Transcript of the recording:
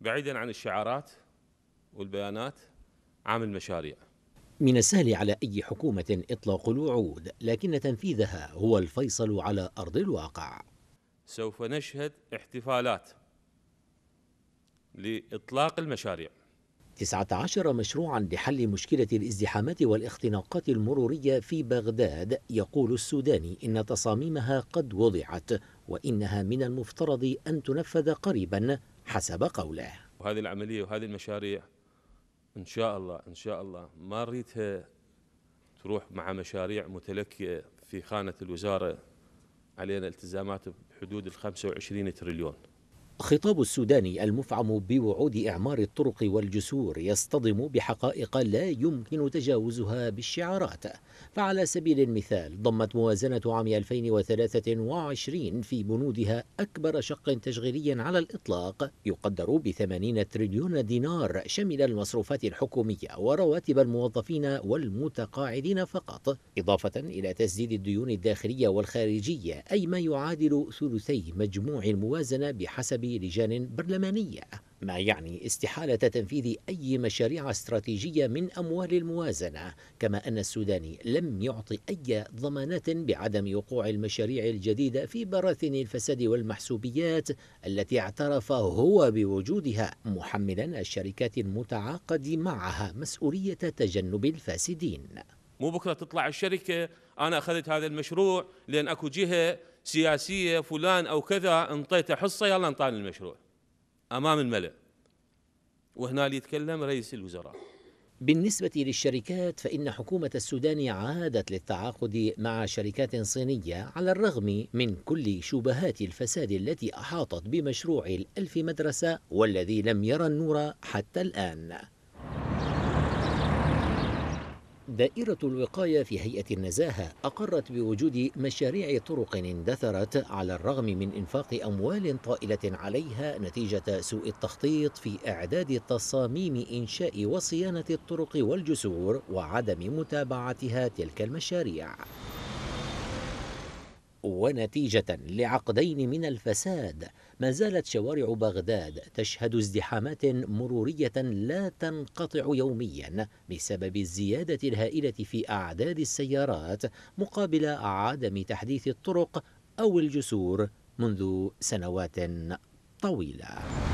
بعيدا عن الشعارات والبيانات عامل مشاريع من السهل على أي حكومة إطلاق الوعود لكن تنفيذها هو الفيصل على أرض الواقع سوف نشهد احتفالات لإطلاق المشاريع 19 مشروعا لحل مشكلة الازدحامات والاختناقات المرورية في بغداد يقول السوداني إن تصاميمها قد وضعت وإنها من المفترض أن تنفذ قريبا حسب قوله وهذه العملية وهذه المشاريع إن شاء الله إن شاء الله ما ريتها تروح مع مشاريع متلكئة في خانة الوزارة علينا التزامات بحدود الخمسة وعشرين تريليون خطاب السوداني المفعم بوعود إعمار الطرق والجسور يصطدم بحقائق لا يمكن تجاوزها بالشعارات فعلى سبيل المثال ضمت موازنة عام 2023 في بنودها أكبر شق تشغيلي على الإطلاق يقدر ب 80 تريليون دينار شمل المصروفات الحكومية ورواتب الموظفين والمتقاعدين فقط إضافة إلى تسديد الديون الداخلية والخارجية أي ما يعادل ثلثي مجموع الموازنة بحسب لجان برلمانية ما يعني استحالة تنفيذ أي مشاريع استراتيجية من أموال الموازنة كما أن السوداني لم يعطي أي ضمانات بعدم وقوع المشاريع الجديدة في براثن الفساد والمحسوبيات التي اعترف هو بوجودها محملا الشركات المتعاقد معها مسؤولية تجنب الفاسدين مو بكره تطلع الشركه انا اخذت هذا المشروع لان اكو جهه سياسيه فلان او كذا انطيته حصه يلا انطاني المشروع امام الملأ وهنا اللي يتكلم رئيس الوزراء بالنسبة للشركات فإن حكومة السودان عادت للتعاقد مع شركات صينية على الرغم من كل شبهات الفساد التي أحاطت بمشروع الألف مدرسة والذي لم يرى النور حتى الآن دائرة الوقاية في هيئة النزاهة أقرت بوجود مشاريع طرق اندثرت على الرغم من إنفاق أموال طائلة عليها نتيجة سوء التخطيط في إعداد تصاميم إنشاء وصيانة الطرق والجسور وعدم متابعتها تلك المشاريع ونتيجة لعقدين من الفساد ما زالت شوارع بغداد تشهد ازدحامات مرورية لا تنقطع يوميا بسبب الزيادة الهائلة في أعداد السيارات مقابل عدم تحديث الطرق أو الجسور منذ سنوات طويلة